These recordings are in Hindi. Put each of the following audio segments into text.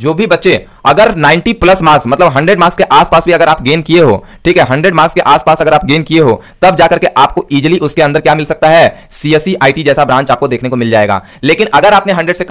जो भी बच्चे अगर 90 प्लस मार्क्स मतलब 100 मार्क्स के आसपास भी अगर आप गेन किए हो ठीक है 100 मार्क्स के आसपास अगर आप गेन किए हो तब जाकर के आपको इजिली उसके अंदर क्या मिल सकता है सीएससी आईटी e, जैसा ब्रांच आपको देखने को मिल जाएगा लेकिन अगर आपने 100 से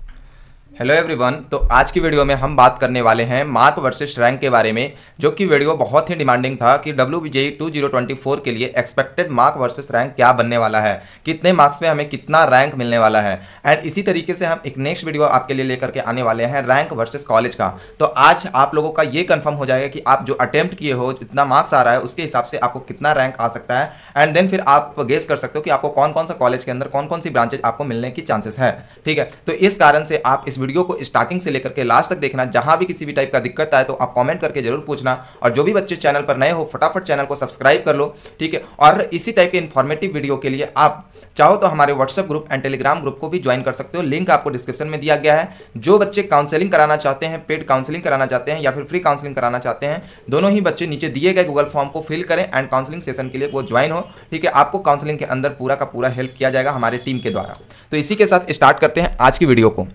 हेलो एवरीवन तो आज की वीडियो में हम बात करने वाले हैं मार्क वर्सेस रैंक के बारे में जो कि वीडियो बहुत ही डिमांडिंग था कि W B two zero twenty four के लिए एक्सपेक्टेड मार्क वर्सेस रैंक क्या बनने वाला है कितने मार्क्स में हमें कितना रैंक मिलने वाला है एंड इसी तरीके से हम एक नेक्स्ट वीडियो आपके लिए लेकर के आने वाले हैं रैंक वर्सेज कॉलेज का तो आज आप लोगों का ये कन्फर्म हो जाएगा कि आप जो अटैम्प्ट किए हो जितना मार्क्स आ रहा है उसके हिसाब से आपको कितना रैंक आ सकता है एंड देन फिर आप गेस कर सकते हो कि आपको कौन कौन सा कॉलेज के अंदर कौन कौन सी ब्रांचेज आपको मिलने की चांसेस है ठीक है तो इस कारण से आप इस वीडियो को स्टार्टिंग से लेकर के लास्ट तक देखना जहां भी किसी भी टाइप का दिक्कत आए तो आप कॉमेंट करके जरूर पूछना और जो भी बच्चे चैनल पर नए हो फटाफट चैनल को सब्सक्राइब कर लो ठीक है और इसी टाइप के इन्फॉर्मेटिव वीडियो के लिए आप चाहो तो हमारे WhatsApp group and Telegram group को भी ज्वाइन कर सकते हो लिंक आपको डिस्क्रिप्शन में दिया गया है जो बच्चे काउंसलिंग कराना चाहते हैं पेड काउंसलिंग कराना चाहते हैं या फिर फ्री काउंसलिंग कराना चाहते हैं दोनों ही बच्चे नीचे दिए गए गूगल फॉर्म को फिल करें एंड काउंसलिंग सेशन के लिए वो ज्वाइन हो ठीक है आपको काउंसलिंग के अंदर पूरा का पूरा हेल्प किया जाएगा हमारे टीम के द्वारा तो इसी के साथ स्टार्ट करते हैं आज की वीडियो को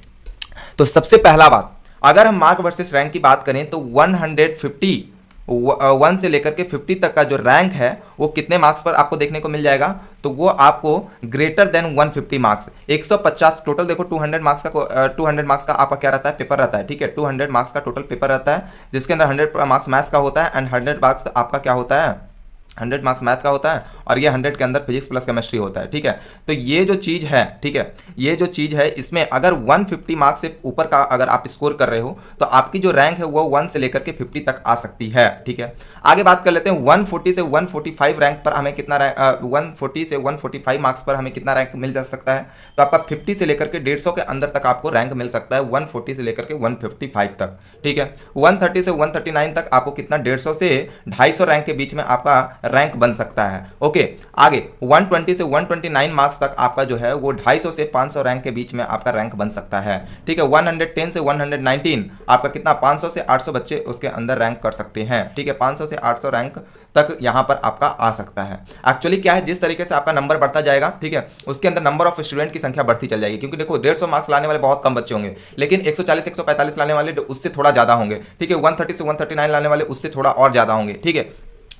तो सबसे पहला बात अगर हम मार्क वर्सेस रैंक की बात करें तो 150 वन से लेकर के 50 तक का जो रैंक है वो कितने मार्क्स पर आपको देखने को मिल जाएगा तो वो आपको ग्रेटर देन 150 मार्क्स 150 टोटल देखो 200 मार्क्स का 200 मार्क्स का आपका क्या रहता है पेपर रहता है ठीक है 200 मार्क्स का टोटल पेपर रहता है जिसके अंदर 100 मार्क्स मैथ्स का होता है एंड 100 मार्क्स आपका क्या होता है हंड्रेड मार्क्स मैथ का होता है और ये हंड्रेड के अंदर फिजिक्स प्लस केमिस्ट्री होता है ठीक है तो ये जो चीज़ है ठीक है ये जो चीज़ है इसमें अगर वन फिफ्टी मार्क्स से ऊपर का अगर आप स्कोर कर रहे हो तो आपकी जो रैंक है वो वन से लेकर के फिफ्टी तक आ सकती है ठीक है आगे बात कर लेते हैं वन फोर्टी से वन फोर्टी फाइव रैंक पर हमें कितना वन फोर्टी से वन फोर्टी फाइव मार्क्स पर हमें कितना रैंक मिल जा सकता है तो आपका फिफ्टी से लेकर के डेढ़ सौ के अंदर तक आपको रैंक मिल सकता है वन फोर्टी से लेकर के वन फिफ्टी फाइव तक ठीक है वन थर्टी से वन थर्टी नाइन तक आपको कितना डेढ़ सौ से ढाई सौ रैंक के बीच में आपका रैंक बन सकता है ओके आगे 120 से 129 मार्क्स तक आपका जो है वो 250 से 500 रैंक के बीच में आपका रैंक बन सकता है ठीक है 110 से 119 आपका कितना 500 से 800 बच्चे उसके अंदर रैंक कर सकते हैं ठीक है 500 से 800 रैंक तक यहाँ पर आपका आ सकता है एक्चुअली क्या है जिस तरीके से आपका नंबर बढ़ता जाएगा ठीक है उसके अंदर नंबर ऑफ स्टूडेंट की संख्या बढ़ती चल जाएगी क्योंकि देखो डेढ़ मार्क्स लाने वाले बहुत कम बच्चे होंगे लेकिन 140 145 लाने वाले उससे थोड़ा ज़्यादा होंगे ठीक है 130 से 139 लाने वाले उससे थोड़ा और ज़्यादा होंगे ठीक है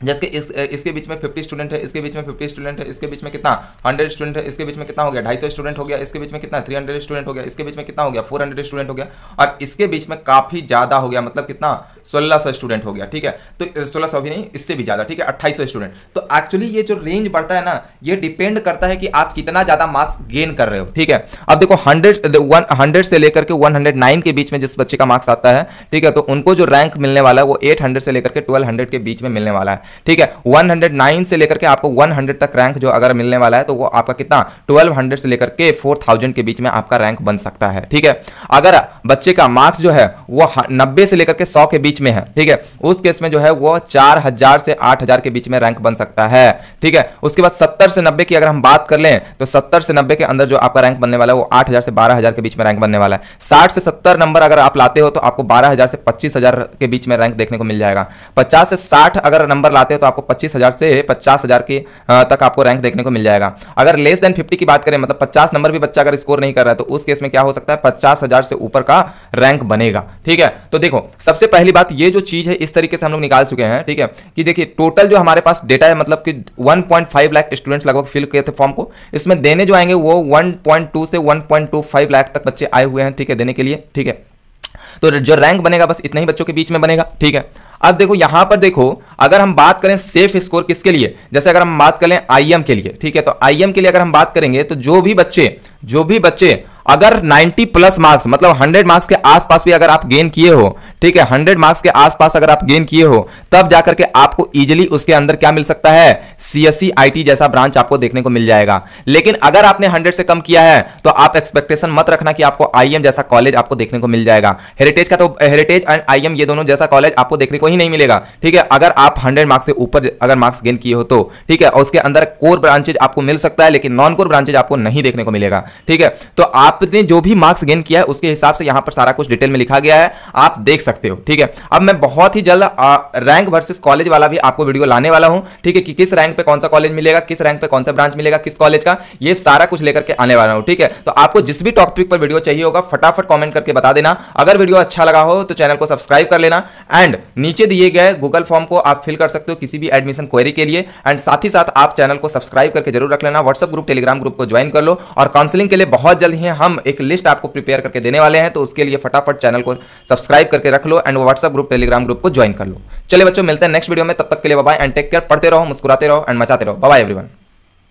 जैसे इस इसके बीच में फिफ्टी स्टूडेंट है इसके बीच में फिफ्टी स्टूडेंट है इसके बीच में कितना हंड्रेड स्टूडेंट है इसके बीच में कितना हो गया ढाई सौ स्टूडेंट हो गया इसके बीच में कितना थ्री हंड्रेड स्टूडेंट हो गया इसके बीच में कितना हो गया फोर हंड्रेड स्टूडेंट हो गया और इसके बीच में काफी ज्यादा हो गया मतलब कितना सोलह सौ स्टूडेंट हो गया ठीक है तो सोलह सौ भी नहीं इससे भी ज्यादा ठीक है अट्ठाईस सौ स्टूडेंट तो एक्चुअली ये जो रेंज बढ़ता है ना ये डिपेंड करता है कि आप कितना ज्यादा मार्क्स गेन कर रहे हो ठीक है अब देखो हंड्रेड वन हंड्रेड से लेकर के वन हंड्रेड नाइन के बीच में जिस बच्चे का मार्क्स आता है ठीक है तो उनको जो रैंक मिलने वाला है वो एट हंड्रेड से लेकर के ट्वेल्व हंड्रेड के बीच में मिलने वाला है ठीक है 109 से लेकर के आपको 100 तक रैंक जो अगर मिलने वाला है तो वो आपका कितना 1200 से लेकर के 4000 के बीच में आपका रैंक बन सकता है ठीक है अगर बच्चे का मार्क्स जो है वो नब्बे से लेकर के सौ के बीच में है ठीक है उस केस में जो है वो चार हजार से आठ हजार के बीच में रैंक बन सकता है ठीक है उसके बाद सत्तर से नब्बे की अगर हम बात कर लें तो सत्तर से नब्बे के अंदर जो आपका रैंक बनने वाला है वो आठ से बारह के बीच में रैंक बनने वाला है साठ से सत्तर नंबर अगर आप लाते हो तो आपको बारह से पच्चीस के बीच में रैंक देखने को मिल जाएगा पचास से साठ अगर नंबर लाते हो तो आपको पच्चीस हज़ार से पचास हज़ार की तक आपको रैंक देखने को मिल जाएगा अगर लेस देन फिफ्टी की बात करें मतलब पचास नंबर भी बच्चा अगर स्कोर नहीं कर रहा है तो उस केस में क्या हो सकता है पचास हज़ार से ऊपर का रैंक बनेगा ठीक है तो देखो सबसे पहली बात ये जो चीज़ है इस तरीके से हम लोग निकाल चुके हैं ठीक है कि देखिए टोटल जो हमारे पास डेटा है मतलब कि 1.5 लाख स्टूडेंट्स लगभग फिल किए थे फॉर्म को इसमें देने जो आएंगे वो 1.2 से 1.25 लाख तक बच्चे आए हुए हैं ठीक है देने के लिए ठीक है तो जो रैंक बनेगा बस इतने ही बच्चों के बीच में बनेगा ठीक है अब देखो यहां पर देखो अगर हम बात करें सेफ स्कोर किसके लिए जैसे अगर हम बात करें आईएम के लिए ठीक है तो आईएम के लिए अगर हम बात करेंगे तो जो भी बच्चे जो भी बच्चे अगर 90 प्लस मार्क्स मतलब 100 मार्क्स के आसपास भी अगर आप गेन किए हो ठीक है 100 मार्क्स के आसपास अगर आप गेन किए हो तब जाकर के आप आपको इजिली उसके अंदर क्या मिल सकता है सीएससी आई जैसा ब्रांच आपको देखने को मिल जाएगा लेकिन अगर आपने हंड्रेड से कम किया है तो आप एक्सपेक्टेशन मत रखना कि आपको आईएम जैसा कॉलेज आपको देखने को मिल जाएगा हेरिटेज का तो हेरिटेज एंड आई ये दोनों जैसा कॉलेज आपको देखने को ही नहीं मिलेगा ठीक है अगर आप हंड्रेड मार्क्स से ऊपर अगर मार्क्स गेन किए हो तो ठीक है उसके अंदर कोर ब्रांचेज आपको मिल सकता है लेकिन नॉन कोर ब्रांचेज आपको नहीं देखने को मिलेगा ठीक है तो आपने जो भी मार्क्स गेन किया है उसके हिसाब से यहां पर सारा कुछ डिटेल में लिखा गया है आप देख सकते हो ठीक है अब मैं बहुत ही जल्द रैंक वर्सेस कॉलेज वाला वाला भी आपको वीडियो लाने वाला हूं ठीक है कि किस रैंक पे कौन सा कॉलेज मिलेगा किस रैंक पे कौन सा ब्रांच मिलेगा किस कॉलेज का ये सारा कुछ लेकर के आने वाला हूं ठीक है तो आपको जिस भी टॉपिक पर वीडियो चाहिए होगा फटाफट कॉमेंट करके बता देना अगर वीडियो अच्छा लगा हो तो चैनल को सब्सक्राइब कर लेना एंड नीचे दिए गए गूगल फॉर्म को आप फिल कर सकते हो किसी भी एडमिशन क्वेरी के लिए एंड साथ ही साथ आप चैनल को सब्सक्राइब करके जरूर रख लेना व्हाट्सअप ग्रुप टेलीग्राम ग्रुप को ज्वाइन कर लो और काउंसिलिंग के लिए बहुत जल्द ही हम एक लिस्ट आपको प्रिपेयर करके देने वाले हैं तो उसके लिए फटाफट चैनल को सब्सक्राइब करके रख लो and WhatsApp group Telegram group को ज्वाइन कर लो चले बच्चों मिलते हैं नेक्स्ट वीडियो में तब तक के लिए बाय एंड टेक केयर पढ़ते रहो मुस्कुराते रहो एंड मचाते रहो बाय एवरीवन